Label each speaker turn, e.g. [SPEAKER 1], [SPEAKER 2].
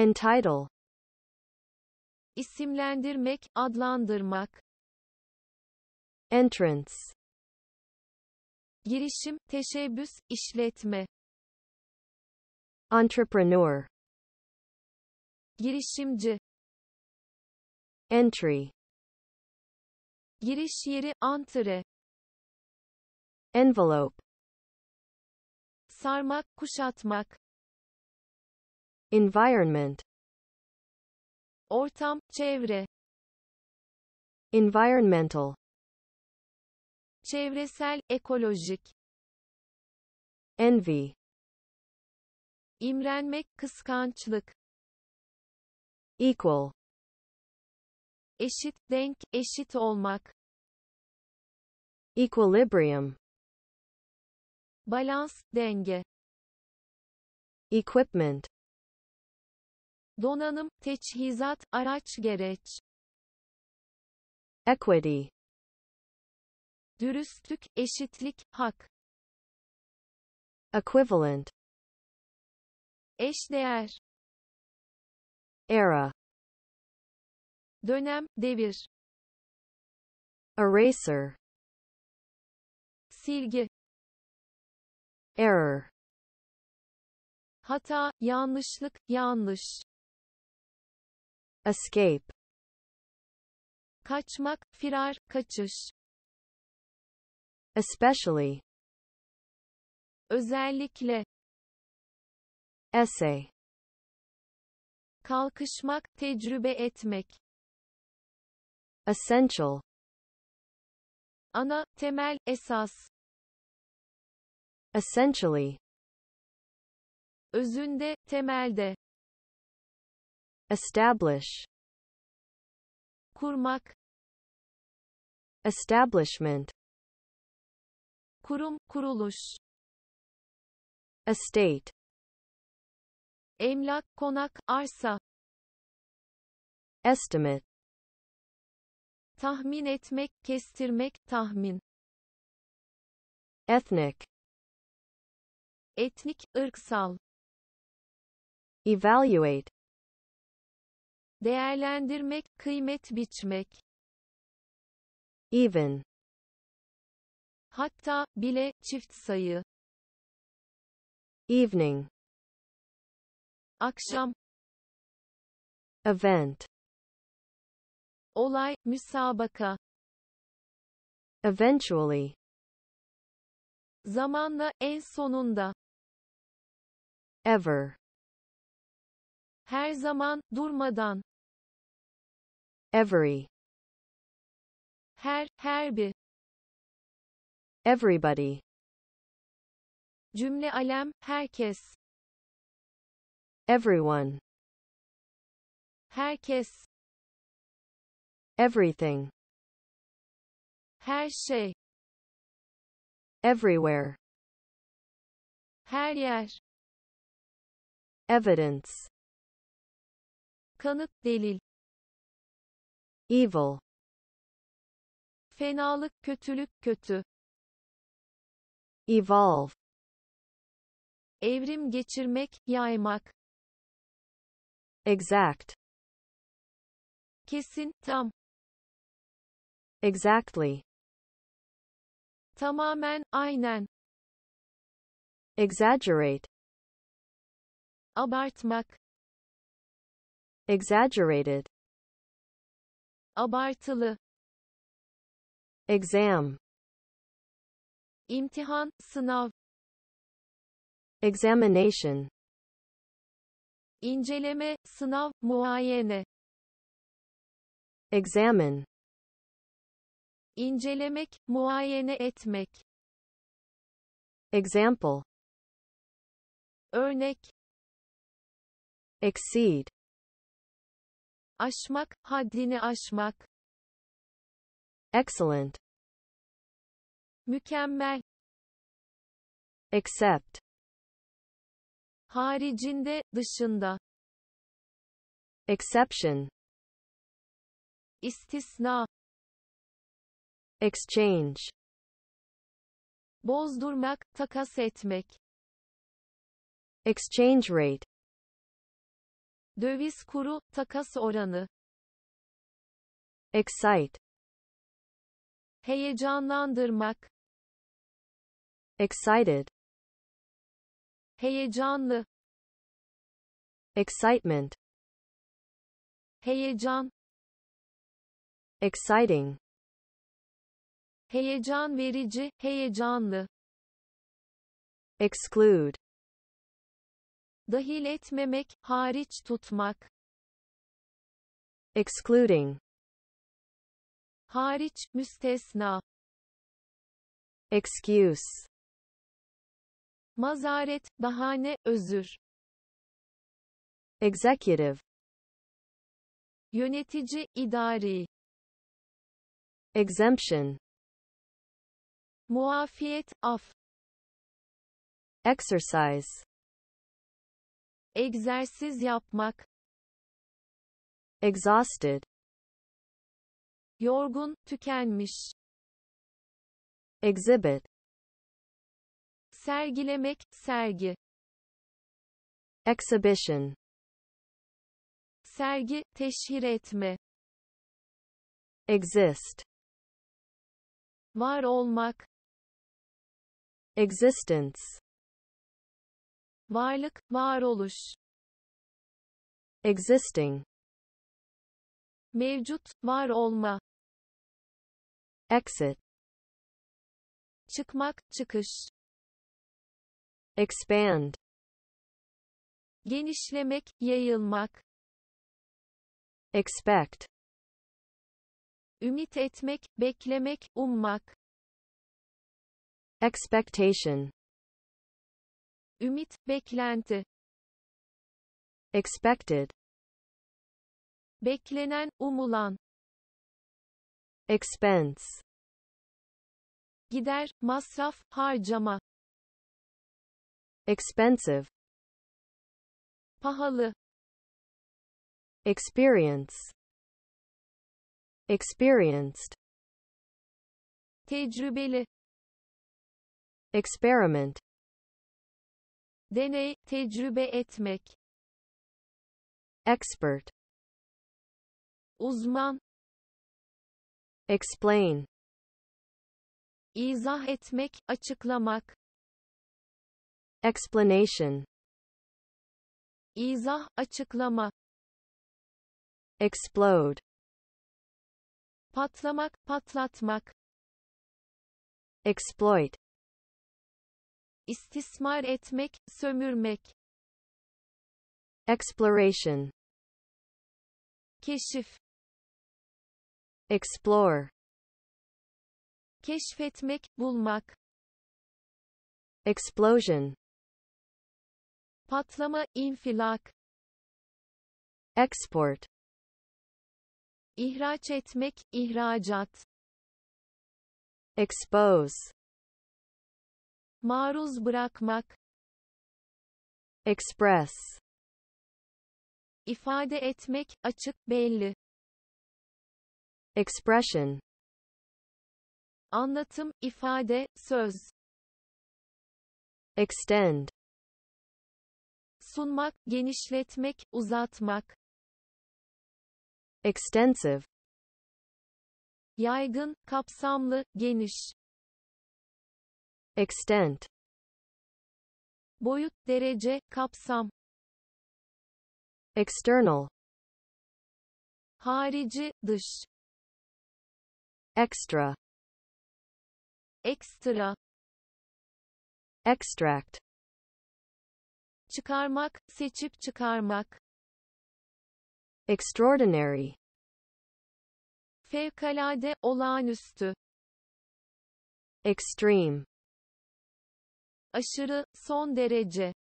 [SPEAKER 1] Entitle isimlendirmek, adlandırmak. Entrance girişim, teşebbüs, işletme. Entrepreneur girişimci. Entry giriş yeri, antre. Envelope sarmak, kuşatmak environment ortam, çevre environmental çevresel, ekolojik envy imrenmek, kıskançlık equal eşit, denk, eşit olmak equilibrium balans, denge equipment Donanım, teçhizat, araç gereç. Equity. Dürüstlük, eşitlik, hak. Equivalent. Eşdeğer. Era. Dönem, devir. Eraser. Silgi. Error. Hata, yanlışlık, yanlış escape kaçmak, firar, kaçış especially özellikle essay kalkışmak, tecrübe etmek essential ana, temel, esas essentially özünde, temelde establish kurmak establishment kurum kuruluş estate emlak konak arsa estimate tahmin etmek kestirmek tahmin ethnic etnik ırksal evaluate değerlendirmek, kıymet biçmek. Even. Hatta, bile, çift sayı. Evening. Akşam. Event. Olay, müsabaka. Eventually. Zamanla, en sonunda. Ever. Her zaman, durmadan. every her her bir everybody cümle alem herkes everyone herkes everything her şey everywhere her yer evidence kanıt delil evil fenalık kötülük kötü evolve evrim geçirmek yaymak exact kesin tam exactly tamamen aynen exaggerate abartmak exaggerated abartılı exam imtihan sınav examination inceleme sınav muayene examine incelemek muayene etmek example örnek exceed aşmak, haddini aşmak. Excellent. Mükemmel. Except. Haricinde, dışında. Exception. İstisna. Exchange. Bozdurmak, takas etmek. Exchange rate. Döviz kuru, takas oranı. Excite. Heyecanlandırmak. Excited. Heyecanlı. Excitement. Heyecan. Exciting. Heyecan verici, heyecanlı. Exclude dahil etmemek, hariç tutmak. Excluding. Hariç, müstesna. Excuse. Mazaret, bahane, özür. Executive. Yönetici, idari. Exemption. Muafiyet, af. Exercise egzersiz yapmak exhausted yorgun tükenmiş exhibit sergilemek sergi exhibition sergi teşhir etme exist var olmak existence varlık, varoluş existing mevcut, var olma exit çıkmak, çıkış expand genişlemek, yayılmak expect ümit etmek, beklemek, ummak expectation Ümit, beklenti. Expected. Beklenen, umulan. Expense. Gider, masraf, harcama. Expensive. Pahalı. Experience. Experienced. Tecrübeli. Experiment. Deney, tecrübe etmek. Expert. Uzman. Explain. İzah etmek, açıklamak. Explanation. İzah, açıklama. Explode. Patlamak, patlatmak. Exploit istismar etmek, sömürmek. Exploration Keşif Explore Keşfetmek, bulmak. Explosion Patlama, infilak. Export İhraç etmek, ihracat. Expose maruz bırakmak express ifade etmek açık belli expression anlatım ifade söz extend sunmak genişletmek uzatmak extensive yaygın kapsamlı geniş extent boyut, derece, kapsam external harici, dış extra ekstra extract çıkarmak, seçip çıkarmak extraordinary fevkalade, olağanüstü extreme aşırı, son derece